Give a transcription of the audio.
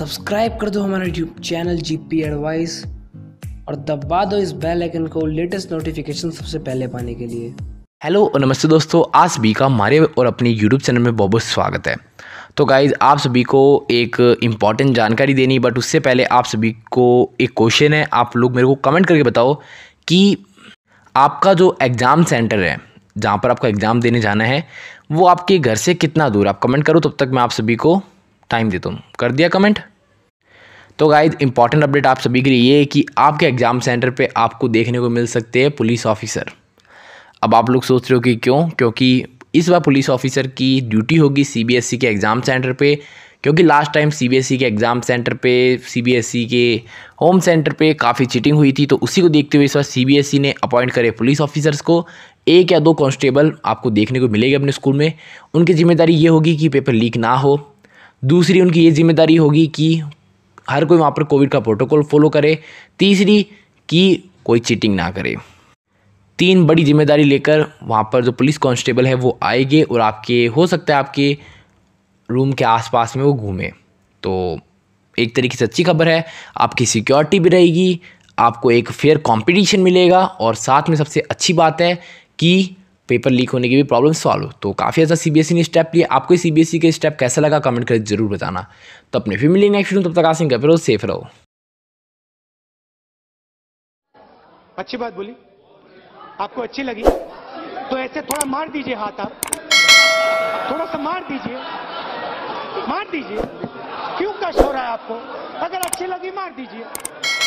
subscribe कर दो हमारा YouTube channel G P advice और दबा दो इस बेल आइकन को लेटेस्ट नोटिफिकेशन सबसे पहले पाने के लिए हेलो नमस्ते दोस्तों आज सभी का हमारे और अपने यूट्यूब चैनल में बहुत स्वागत है तो गाइज आप सभी को एक इम्पॉर्टेंट जानकारी देनी बट उससे पहले आप सभी को एक क्वेश्चन है आप लोग मेरे को कमेंट करके बताओ कि आपका जो एग्ज़ाम सेंटर है जहाँ पर आपको एग्ज़ाम देने जाना है वो आपके घर से कितना दूर आप कमेंट करो तब तक मैं आप सभी को टाइम दे तुम कर दिया कमेंट तो गाइज इंपॉर्टेंट अपडेट आप सभी के लिए ये है कि आपके एग्ज़ाम सेंटर पे आपको देखने को मिल सकते हैं पुलिस ऑफिसर अब आप लोग सोच रहे हो कि क्यों क्योंकि इस बार पुलिस ऑफिसर की ड्यूटी होगी सीबीएसई e के एग्ज़ाम सेंटर पे क्योंकि लास्ट टाइम सीबीएसई के एग्ज़ाम सेंटर पे सीबीएसई e के होम सेंटर पे काफ़ी चीटिंग हुई थी तो उसी को देखते हुए इस बार सीबीएसई e ने अपॉइंट करे पुलिस ऑफिसर्स को एक या दो कांस्टेबल आपको देखने को मिलेगी अपने स्कूल में उनकी जिम्मेदारी ये होगी कि पेपर लीक ना हो दूसरी उनकी ये जिम्मेदारी होगी कि हर कोई वहाँ पर कोविड का प्रोटोकॉल फॉलो करे तीसरी कि कोई चीटिंग ना करे तीन बड़ी जिम्मेदारी लेकर वहाँ पर जो पुलिस कांस्टेबल है वो आएंगे और आपके हो सकता है आपके रूम के आसपास में वो घूमे तो एक तरीके से अच्छी खबर है आपकी सिक्योरिटी भी रहेगी आपको एक फेयर कंपटीशन मिलेगा और साथ में सबसे अच्छी बात है कि पेपर लीक होने की भी प्रॉब्लम सॉल्व तो काफ़ी अच्छा सीबीएसई e ने स्टेप लिए आपको सी सीबीएसई के स्टेप कैसा लगा कमेंट करके जरूर बताना तो अपने फिर मिलेंगे नेक्स्ट वीडियो तब तक आसिंग कर सेफ रहो अच्छी बात बोली आपको अच्छी लगी तो ऐसे थोड़ा मार दीजिए हाथ आप थोड़ा सा मार दीजिए मार दीजिए क्यों कष्ट हो रहा है आपको अगर अच्छी लगी मार दीजिए